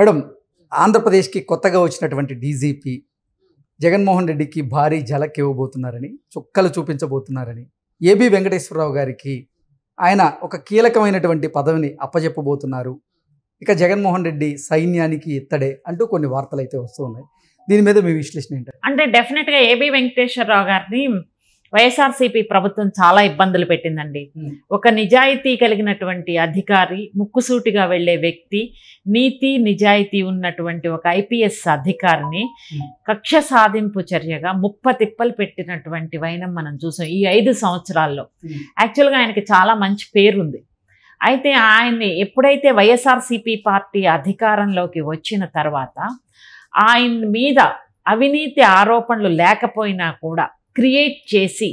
Madam ఆంధ్రప్రదేశ్కి కొత్తగా వచ్చినటువంటి డీజీపీ జగన్మోహన్ రెడ్డికి భారీ జలక్ ఇవ్వబోతున్నారని చుక్కలు చూపించబోతున్నారని ఏబి వెంకటేశ్వరరావు గారికి ఆయన ఒక కీలకమైనటువంటి పదవిని అప్పజెప్పబోతున్నారు ఇక జగన్మోహన్ రెడ్డి సైన్యానికి ఇత్తడే అంటూ కొన్ని వార్తలు అయితే వస్తున్నాయి దీని మీద మీ విశ్లేషణ ఏంటంటే అంటే డెఫినెట్గా ఏబి వెంకటేశ్వరరావు గారిని వైఎస్ఆర్సీపీ ప్రభుత్వం చాలా ఇబ్బందులు పెట్టిందండి ఒక నిజాయితీ కలిగినటువంటి అధికారి ముక్కుసూటిగా వెళ్లే వ్యక్తి నీతి నిజాయితీ ఉన్నటువంటి ఒక ఐపీఎస్ అధికారిని కక్ష సాధింపు చర్యగా ముప్ప తిప్పలు పెట్టినటువంటి వైనం మనం చూసాం ఈ ఐదు సంవత్సరాల్లో యాక్చువల్గా ఆయనకి చాలా మంచి పేరుంది అయితే ఆయన్ని ఎప్పుడైతే వైఎస్ఆర్సీపీ పార్టీ అధికారంలోకి వచ్చిన తర్వాత ఆయన మీద అవినీతి ఆరోపణలు లేకపోయినా కూడా క్రియేట్ చేసి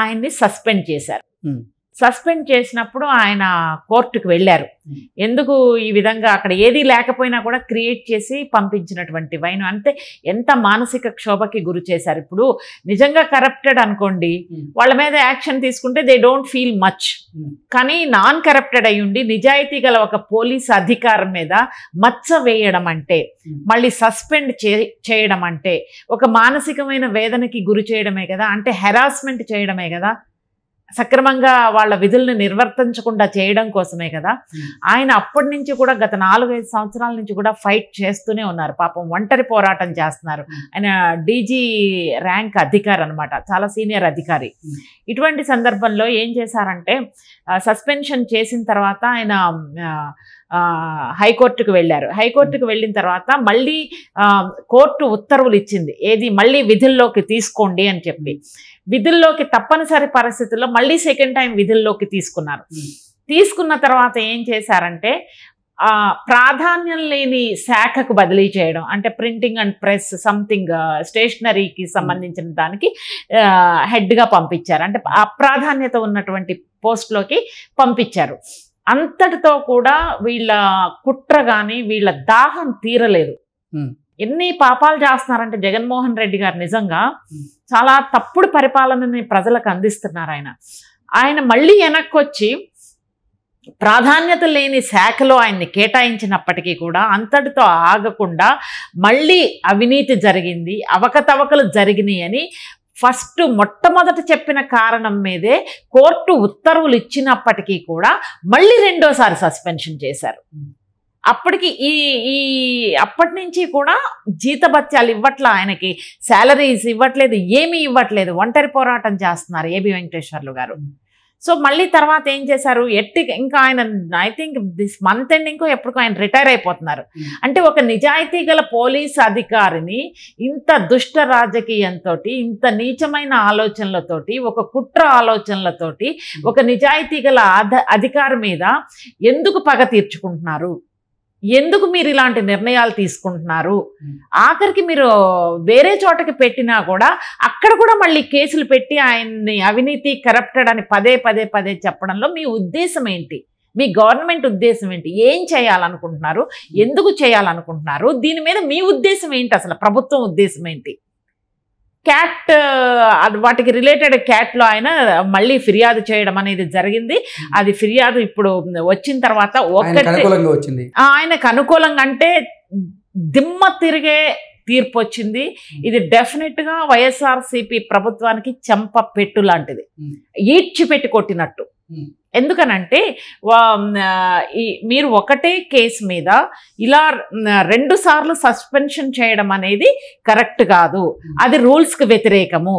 ఆయన్ని సస్పెండ్ చేశారు hmm. సస్పెండ్ చేసినప్పుడు ఆయన కోర్టుకు వెళ్ళారు hmm. ఎందుకు ఈ విధంగా అక్కడ ఏది లేకపోయినా కూడా క్రియేట్ చేసి పంపించినటువంటి వైన్ అంటే ఎంత మానసిక క్షోభకి గురి చేశారు ఇప్పుడు నిజంగా కరప్టెడ్ అనుకోండి hmm. వాళ్ళ మీద యాక్షన్ తీసుకుంటే they don't feel much hmm. కానీ నాన్ కరప్టెడ్ అయ్యుండి నిజాయితీ గల ఒక పోలీస్ అధికారం మీద మచ్చ వేయడం అంటే మళ్ళీ సస్పెండ్ చేయడం అంటే ఒక మానసికమైన వేదనకి గురి చేయడమే కదా అంటే హెరాస్మెంట్ చేయడమే కదా సక్రమంగా వాళ్ళ విధులను నిర్వర్తించకుండా చేయడం కోసమే కదా ఆయన అప్పటి నుంచి కూడా గత నాలుగైదు సంవత్సరాల నుంచి కూడా ఫైట్ చేస్తూనే ఉన్నారు పాపం ఒంటరి పోరాటం చేస్తున్నారు ఆయన డీజీ ర్యాంక్ అధికారి అనమాట చాలా సీనియర్ అధికారి ఇటువంటి సందర్భంలో ఏం చేశారంటే సస్పెన్షన్ చేసిన తర్వాత ఆయన హైకోర్టుకు వెళ్ళారు హైకోర్టుకు వెళ్ళిన తర్వాత మళ్ళీ కోర్టు ఉత్తర్వులు ఇచ్చింది ఏది మళ్ళీ విధుల్లోకి తీసుకోండి అని చెప్పి విధుల్లోకి తప్పనిసరి పరిస్థితుల్లో మళ్ళీ సెకండ్ టైం విధుల్లోకి తీసుకున్నారు తీసుకున్న తర్వాత ఏం చేశారంటే ప్రాధాన్యం లేని శాఖకు బదిలీ చేయడం అంటే ప్రింటింగ్ అండ్ ప్రెస్ సంథింగ్ స్టేషనరీకి సంబంధించిన దానికి హెడ్గా పంపించారు అంటే అప్రాధాన్యత ఉన్నటువంటి పోస్ట్లోకి పంపించారు అంతటితో కూడా వీళ్ళ కుట్ర కానీ వీళ్ళ దాహం తీరలేదు ఎన్ని పాపాలు చేస్తున్నారంటే జగన్మోహన్ రెడ్డి గారు నిజంగా చాలా తప్పుడు పరిపాలనని ప్రజలకు అందిస్తున్నారు ఆయన ఆయన మళ్ళీ వెనక్కి వచ్చి ప్రాధాన్యత లేని శాఖలో ఆయన్ని కేటాయించినప్పటికీ కూడా అంతటితో ఆగకుండా మళ్ళీ అవినీతి జరిగింది అవకతవకలు జరిగినాయి అని ఫస్ట్ మొట్టమొదట చెప్పిన కారణం మీదే కోర్టు ఉత్తర్వులు ఇచ్చినప్పటికీ కూడా మళ్ళీ రెండోసారి సస్పెన్షన్ చేశారు అప్పటికి ఈ ఈ అప్పటి నుంచి కూడా జీతభత్యాలు ఇవ్వట్ల ఆయనకి శాలరీస్ ఇవ్వట్లేదు ఏమీ ఇవ్వట్లేదు ఒంటరి పోరాటం చేస్తున్నారు ఏబి వెంకటేశ్వర్లు గారు సో మళ్ళీ తర్వాత ఏం చేశారు ఎట్టి ఇంకా ఆయన ఐ థింక్ దిస్ మంత్ ఇంకో ఎప్పటికో ఆయన రిటైర్ అయిపోతున్నారు hmm. అంటే ఒక నిజాయితీ గల పోలీస్ అధికారిని ఇంత దుష్ట రాజకీయంతో ఇంత నీచమైన ఆలోచనలతోటి ఒక కుట్ర ఆలోచనలతోటి hmm. ఒక నిజాయితీ గల అధికారి మీద ఎందుకు పగ తీర్చుకుంటున్నారు ఎందుకు మీరు ఇలాంటి నిర్ణయాలు తీసుకుంటున్నారు ఆఖరికి మీరు వేరే చోటకి పెట్టినా కూడా అక్కడ కూడా మళ్ళీ కేసులు పెట్టి ఆయన్ని అవినీతి కరప్టెడ్ అని పదే పదే పదే చెప్పడంలో మీ ఉద్దేశం ఏంటి మీ గవర్నమెంట్ ఉద్దేశం ఏంటి ఏం చేయాలనుకుంటున్నారు ఎందుకు చేయాలనుకుంటున్నారు దీని మీద మీ ఉద్దేశం ఏంటి అసలు ప్రభుత్వం ఉద్దేశం ఏంటి క్యాట్ వాటికి రిలేటెడ్ క్యాట్లో ఆయన మళ్ళీ ఫిర్యాదు చేయడం అనేది జరిగింది అది ఫిర్యాదు ఇప్పుడు వచ్చిన తర్వాత ఒక్కటి ఆయనకు అనుకూలంగా అంటే దిమ్మ తిరిగే తీర్పు వచ్చింది ఇది డెఫినెట్గా వైఎస్ఆర్సీపీ ప్రభుత్వానికి చెంప పెట్టు లాంటిది ఈడ్చిపెట్టి కొట్టినట్టు ఎందుకనంటే మీరు ఒకటే కేసు మీద ఇలా రెండు సార్లు సస్పెన్షన్ చేయడం అనేది కరెక్ట్ కాదు అది రూల్స్కి వ్యతిరేకము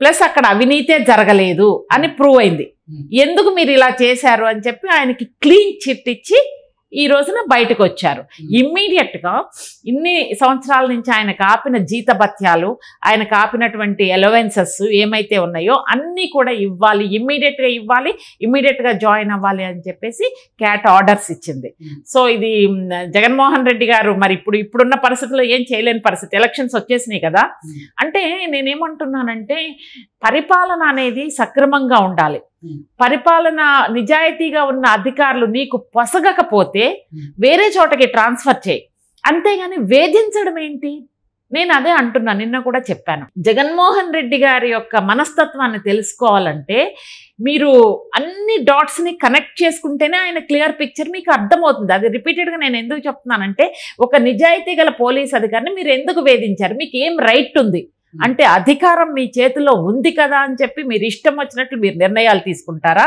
ప్లస్ అక్కడ అవినీతే జరగలేదు అని ప్రూవ్ అయింది ఎందుకు మీరు ఇలా చేశారు అని చెప్పి ఆయనకి క్లీన్ చిట్ ఇచ్చి ఈ రోజున బయటకు వచ్చారు ఇమ్మీడియట్గా ఇన్ని సంవత్సరాల నుంచి ఆయన కాపిన జీతభత్యాలు ఆయన కాపినటువంటి అలవెన్సెస్ ఏమైతే ఉన్నాయో అన్నీ కూడా ఇవ్వాలి ఇమ్మీడియట్గా ఇవ్వాలి ఇమ్మీడియట్గా జాయిన్ అవ్వాలి అని చెప్పేసి క్యాట్ ఆర్డర్స్ ఇచ్చింది సో ఇది జగన్మోహన్ రెడ్డి గారు మరి ఇప్పుడు ఇప్పుడున్న పరిస్థితుల్లో ఏం చేయలేని పరిస్థితి ఎలక్షన్స్ వచ్చేసినాయి కదా అంటే నేనేమంటున్నానంటే పరిపాలన అనేది సక్రమంగా ఉండాలి పరిపాలన నిజాయితీగా ఉన్న అధికారులు నీకు పొసగకపోతే వేరే చోటకి ట్రాన్స్ఫర్ చేయి అంతేగాని వేధించడం ఏంటి నేను అదే అంటున్నా నిన్న కూడా చెప్పాను జగన్మోహన్ రెడ్డి గారి యొక్క మనస్తత్వాన్ని తెలుసుకోవాలంటే మీరు అన్ని డాట్స్ని కనెక్ట్ చేసుకుంటేనే ఆయన క్లియర్ పిక్చర్ మీకు అర్థమవుతుంది అది రిపీటెడ్గా నేను ఎందుకు చెప్తున్నానంటే ఒక నిజాయితీ గల పోలీస్ అధికారిని మీరు ఎందుకు వేధించారు మీకు ఏం రైట్ ఉంది అంటే అధికారం మీ చేతిలో ఉంది కదా అని చెప్పి మీరు ఇష్టం వచ్చినట్లు మీరు నిర్ణయాలు తీసుకుంటారా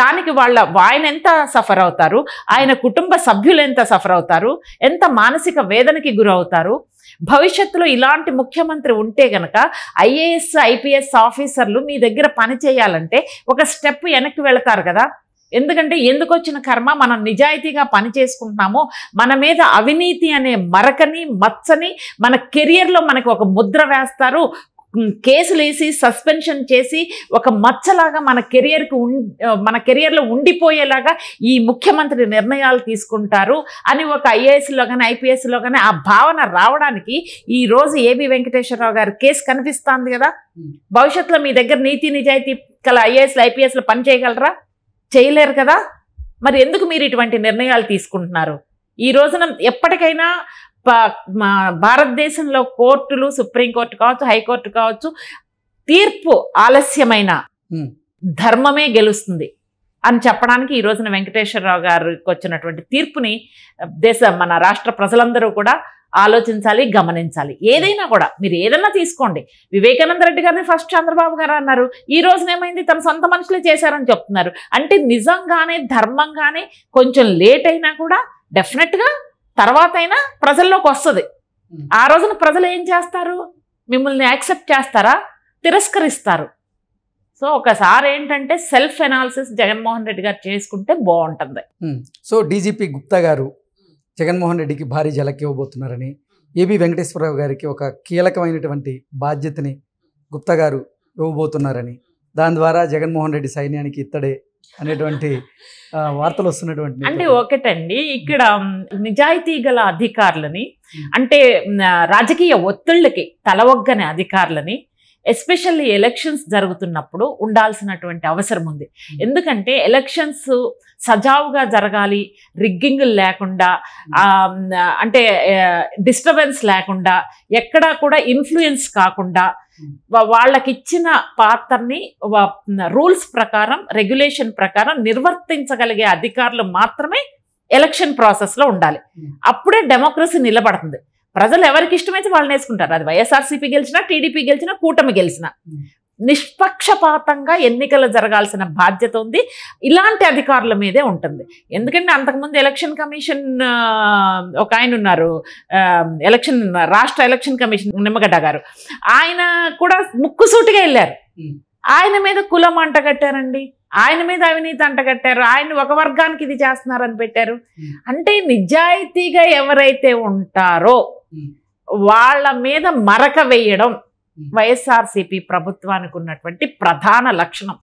దానికి వాళ్ళ ఆయన ఎంత సఫర్ అవుతారు ఆయన కుటుంబ సభ్యులు ఎంత సఫర్ అవుతారు ఎంత మానసిక వేదనకి గురవుతారు భవిష్యత్తులో ఇలాంటి ముఖ్యమంత్రి ఉంటే గనక ఐఏఎస్ ఐపీఎస్ ఆఫీసర్లు మీ దగ్గర పని చేయాలంటే ఒక స్టెప్ వెనక్కి వెళతారు కదా ఎందుకంటే ఎందుకు వచ్చిన కర్మ మనం నిజాయితీగా పని చేసుకుంటున్నామో మన మీద అవినీతి అనే మరకని మచ్చని మన కెరియర్లో మనకి ఒక ముద్ర వేస్తారు కేసులు వేసి సస్పెన్షన్ చేసి ఒక మచ్చలాగా మన కెరియర్కి మన కెరియర్లో ఉండిపోయేలాగా ఈ ముఖ్యమంత్రి నిర్ణయాలు తీసుకుంటారు అని ఒక ఐఏఎస్లో కానీ ఐపీఎస్లో కానీ ఆ భావన రావడానికి ఈరోజు ఏబి వెంకటేశ్వరరావు గారి కేసు కనిపిస్తుంది కదా భవిష్యత్తులో మీ దగ్గర నీతి నిజాయితీ కల ఐఏఎస్లు ఐపీఎస్లు పనిచేయగలరా చేయలేరు కదా మరి ఎందుకు మీరు ఇటువంటి నిర్ణయాలు తీసుకుంటున్నారు ఈ రోజున ఎప్పటికైనా భారతదేశంలో కోర్టులు సుప్రీంకోర్టు కావచ్చు హైకోర్టు కావచ్చు తీర్పు ఆలస్యమైన ధర్మమే గెలుస్తుంది అని చెప్పడానికి ఈ రోజున వెంకటేశ్వరరావు గారికి వచ్చినటువంటి తీర్పుని దేశ మన రాష్ట్ర ప్రజలందరూ కూడా ఆలోచించాలి గమనించాలి ఏదైనా కూడా మీరు ఏదైనా తీసుకోండి వివేకానంద రెడ్డి గారిని ఫస్ట్ చంద్రబాబు గారు అన్నారు ఈ రోజున ఏమైంది తన సొంత మనుషులే చేశారని చెప్తున్నారు అంటే నిజంగానే ధర్మంగానే కొంచెం లేట్ అయినా కూడా డెఫినెట్గా తర్వాత అయినా ప్రజల్లోకి వస్తుంది ఆ రోజున ప్రజలు ఏం చేస్తారు మిమ్మల్ని యాక్సెప్ట్ చేస్తారా తిరస్కరిస్తారు సో ఒకసారి ఏంటంటే సెల్ఫ్ అనాలిసిస్ జగన్మోహన్ రెడ్డి గారు చేసుకుంటే బాగుంటుంది సో డీజీపీ గుప్తా గారు జగన్మోహన్ రెడ్డికి భారీ జలకి ఇవ్వబోతున్నారని ఏబి వెంకటేశ్వరరావు గారికి ఒక కీలకమైనటువంటి బాధ్యతని గుప్తా గారు ఇవ్వబోతున్నారని దాని ద్వారా జగన్మోహన్ రెడ్డి సైన్యానికి ఇత్తడే అనేటువంటి వార్తలు వస్తున్నటువంటి అంటే ఒకటండి ఇక్కడ నిజాయితీ గల అధికారులని అంటే రాజకీయ ఒత్తిళ్ళకి తలవగ్గని అధికారులని ఎస్పెషల్లీ ఎలక్షన్స్ జరుగుతున్నప్పుడు ఉండాల్సినటువంటి అవసరం ఉంది hmm. ఎందుకంటే ఎలక్షన్స్ సజావుగా జరగాలి రిగ్గింగ్ లేకుండా hmm. అంటే డిస్టర్బెన్స్ లేకుండా ఎక్కడా కూడా ఇన్ఫ్లుయెన్స్ కాకుండా hmm. వాళ్ళకిచ్చిన పాత్రని రూల్స్ ప్రకారం రెగ్యులేషన్ ప్రకారం నిర్వర్తించగలిగే అధికారులు మాత్రమే ఎలక్షన్ ప్రాసెస్లో ఉండాలి అప్పుడే డెమోక్రసీ నిలబడుతుంది ప్రజలు ఎవరికి ఇష్టమైతే వాళ్ళని వేసుకుంటారు అది వైఎస్ఆర్సీపీ గెలిచినా టీడీపీ గెలిచినా కూటమి గెలిచినా నిష్పక్షపాతంగా ఎన్నికలు జరగాల్సిన బాధ్యత ఉంది ఇలాంటి అధికారుల మీదే ఉంటుంది ఎందుకంటే అంతకుముందు ఎలక్షన్ కమిషన్ ఒక ఆయన ఉన్నారు ఎలక్షన్ రాష్ట్ర ఎలక్షన్ కమిషన్ నిమ్మగడ్డ గారు ఆయన కూడా ముక్కుసూటిగా వెళ్ళారు ఆయన మీద కులం అంటగట్టారండి ఆయన మీద అవినీతి అంటగట్టారు ఆయన ఒక వర్గానికి ఇది చేస్తున్నారని పెట్టారు అంటే నిజాయితీగా ఎవరైతే ఉంటారో వాళ్ళ మీద మరక వేయడం వైఎస్ఆర్సిపి ప్రభుత్వానికి ఉన్నటువంటి ప్రధాన లక్షణం